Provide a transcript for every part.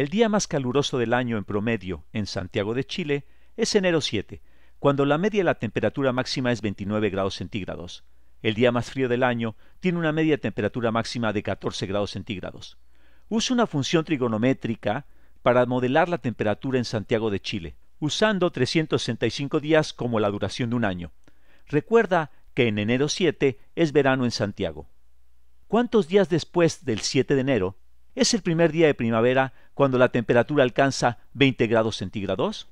El día más caluroso del año en promedio en Santiago de Chile es enero 7, cuando la media de la temperatura máxima es 29 grados centígrados. El día más frío del año tiene una media de temperatura máxima de 14 grados centígrados. Usa una función trigonométrica para modelar la temperatura en Santiago de Chile, usando 365 días como la duración de un año. Recuerda que en enero 7 es verano en Santiago. ¿Cuántos días después del 7 de enero es el primer día de primavera cuando la temperatura alcanza 20 grados centígrados?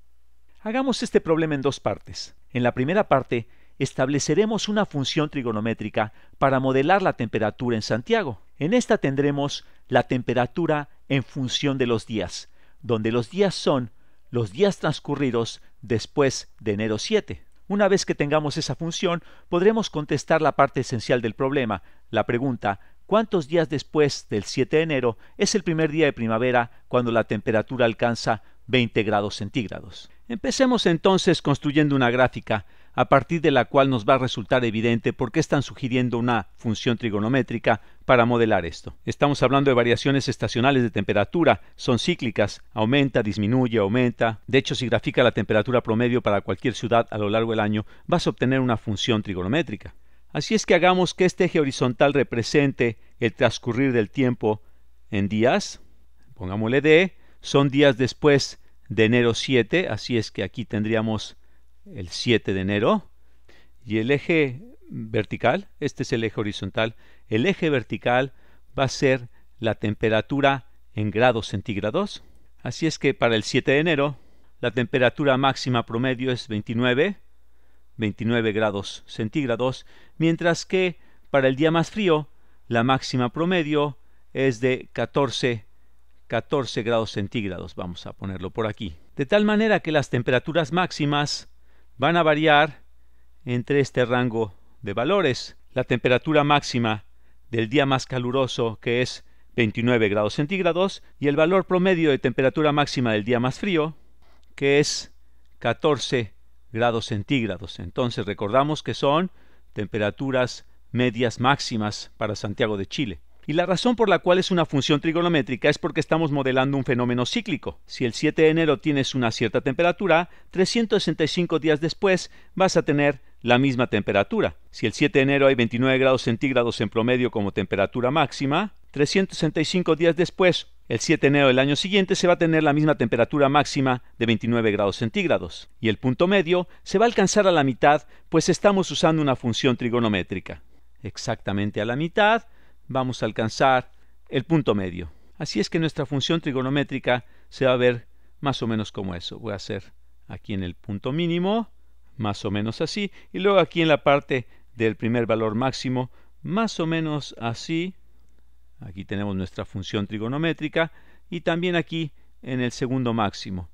Hagamos este problema en dos partes. En la primera parte, estableceremos una función trigonométrica para modelar la temperatura en Santiago. En esta tendremos la temperatura en función de los días, donde los días son los días transcurridos después de enero 7. Una vez que tengamos esa función, podremos contestar la parte esencial del problema, la pregunta ¿cuántos días después del 7 de enero es el primer día de primavera cuando la temperatura alcanza 20 grados centígrados? Empecemos entonces construyendo una gráfica a partir de la cual nos va a resultar evidente por qué están sugiriendo una función trigonométrica para modelar esto. Estamos hablando de variaciones estacionales de temperatura, son cíclicas, aumenta, disminuye, aumenta. De hecho, si grafica la temperatura promedio para cualquier ciudad a lo largo del año, vas a obtener una función trigonométrica. Así es que hagamos que este eje horizontal represente el transcurrir del tiempo en días, pongámosle D, son días después de enero 7, así es que aquí tendríamos el 7 de enero. Y el eje vertical, este es el eje horizontal, el eje vertical va a ser la temperatura en grados centígrados. Así es que para el 7 de enero la temperatura máxima promedio es 29, 29 grados centígrados, mientras que para el día más frío la máxima promedio es de 14, 14 grados centígrados, vamos a ponerlo por aquí. De tal manera que las temperaturas máximas van a variar entre este rango de valores. La temperatura máxima del día más caluroso, que es 29 grados centígrados, y el valor promedio de temperatura máxima del día más frío, que es 14 grados centígrados. Entonces recordamos que son temperaturas medias máximas para Santiago de Chile. Y la razón por la cual es una función trigonométrica es porque estamos modelando un fenómeno cíclico. Si el 7 de enero tienes una cierta temperatura, 365 días después vas a tener la misma temperatura. Si el 7 de enero hay 29 grados centígrados en promedio como temperatura máxima, 365 días después, el 7 de enero del año siguiente, se va a tener la misma temperatura máxima de 29 grados centígrados. Y el punto medio se va a alcanzar a la mitad, pues estamos usando una función trigonométrica. Exactamente a la mitad, vamos a alcanzar el punto medio. Así es que nuestra función trigonométrica se va a ver más o menos como eso. Voy a hacer aquí en el punto mínimo, más o menos así, y luego aquí en la parte del primer valor máximo, más o menos así. Aquí tenemos nuestra función trigonométrica y también aquí en el segundo máximo.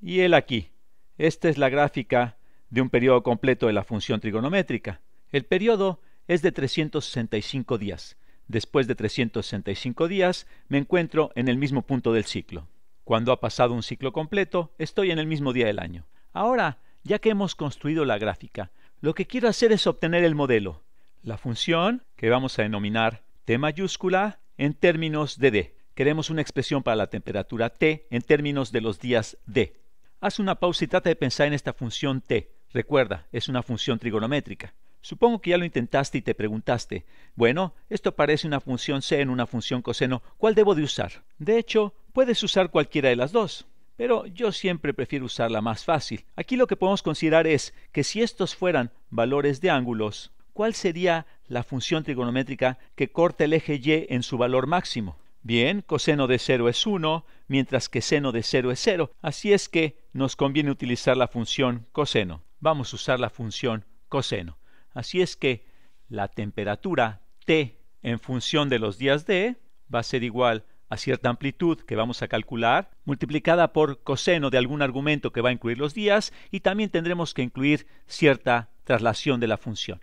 Y el aquí. Esta es la gráfica de un periodo completo de la función trigonométrica. El periodo es de 365 días. Después de 365 días, me encuentro en el mismo punto del ciclo. Cuando ha pasado un ciclo completo, estoy en el mismo día del año. Ahora, ya que hemos construido la gráfica, lo que quiero hacer es obtener el modelo, la función que vamos a denominar T mayúscula en términos de D. Queremos una expresión para la temperatura T en términos de los días D. Haz una pausa y trata de pensar en esta función T. Recuerda, es una función trigonométrica. Supongo que ya lo intentaste y te preguntaste, bueno, esto parece una función seno, una función coseno, ¿cuál debo de usar? De hecho, puedes usar cualquiera de las dos, pero yo siempre prefiero usar la más fácil. Aquí lo que podemos considerar es que si estos fueran valores de ángulos, ¿cuál sería la función trigonométrica que corta el eje y en su valor máximo? Bien, coseno de 0 es 1, mientras que seno de 0 es 0, así es que nos conviene utilizar la función coseno. Vamos a usar la función coseno. Así es que la temperatura T en función de los días D va a ser igual a cierta amplitud que vamos a calcular, multiplicada por coseno de algún argumento que va a incluir los días, y también tendremos que incluir cierta traslación de la función.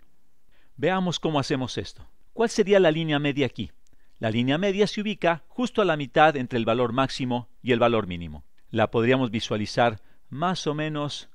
Veamos cómo hacemos esto. ¿Cuál sería la línea media aquí? La línea media se ubica justo a la mitad entre el valor máximo y el valor mínimo. La podríamos visualizar más o menos,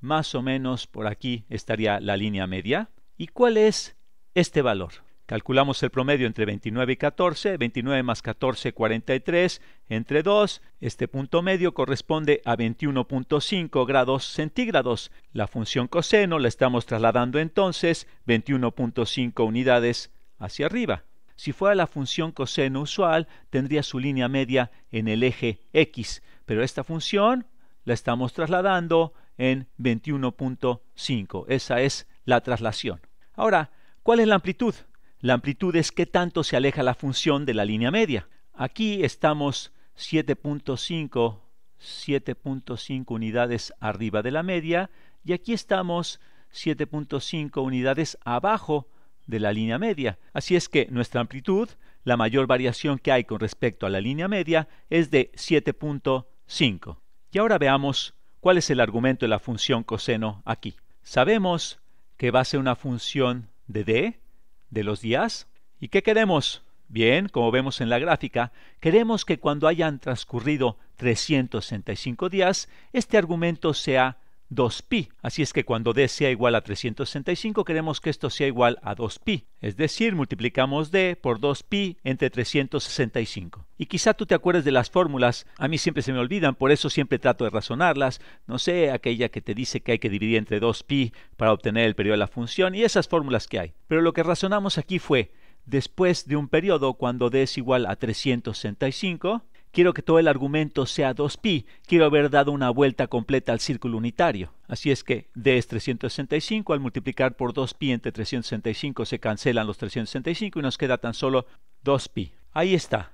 más o menos por aquí estaría la línea media. ¿Y cuál es este valor? Calculamos el promedio entre 29 y 14, 29 más 14, 43, entre 2, este punto medio corresponde a 21.5 grados centígrados. La función coseno la estamos trasladando entonces 21.5 unidades hacia arriba. Si fuera la función coseno usual, tendría su línea media en el eje X, pero esta función la estamos trasladando en 21.5. Esa es la traslación. Ahora, ¿cuál es la amplitud? La amplitud es qué tanto se aleja la función de la línea media. Aquí estamos 7.5, 7.5 unidades arriba de la media y aquí estamos 7.5 unidades abajo de la línea media. Así es que nuestra amplitud, la mayor variación que hay con respecto a la línea media, es de 7.5. Y ahora veamos cuál es el argumento de la función coseno aquí. Sabemos que va a ser una función de d de los días. ¿Y qué queremos? Bien, como vemos en la gráfica, queremos que cuando hayan transcurrido 365 días, este argumento sea 2pi. Así es que cuando d sea igual a 365 queremos que esto sea igual a 2pi. Es decir, multiplicamos d por 2pi entre 365. Y quizá tú te acuerdes de las fórmulas, a mí siempre se me olvidan, por eso siempre trato de razonarlas. No sé, aquella que te dice que hay que dividir entre 2pi para obtener el periodo de la función y esas fórmulas que hay. Pero lo que razonamos aquí fue, después de un periodo, cuando d es igual a 365, Quiero que todo el argumento sea 2pi. Quiero haber dado una vuelta completa al círculo unitario. Así es que d es 365. Al multiplicar por 2pi entre 365 se cancelan los 365 y nos queda tan solo 2pi. Ahí está.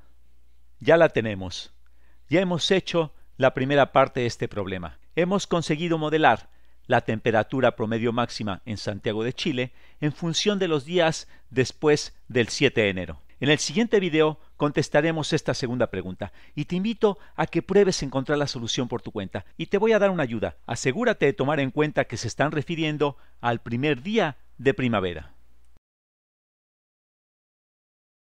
Ya la tenemos. Ya hemos hecho la primera parte de este problema. Hemos conseguido modelar la temperatura promedio máxima en Santiago de Chile en función de los días después del 7 de enero. En el siguiente video contestaremos esta segunda pregunta y te invito a que pruebes encontrar la solución por tu cuenta. Y te voy a dar una ayuda. Asegúrate de tomar en cuenta que se están refiriendo al primer día de primavera.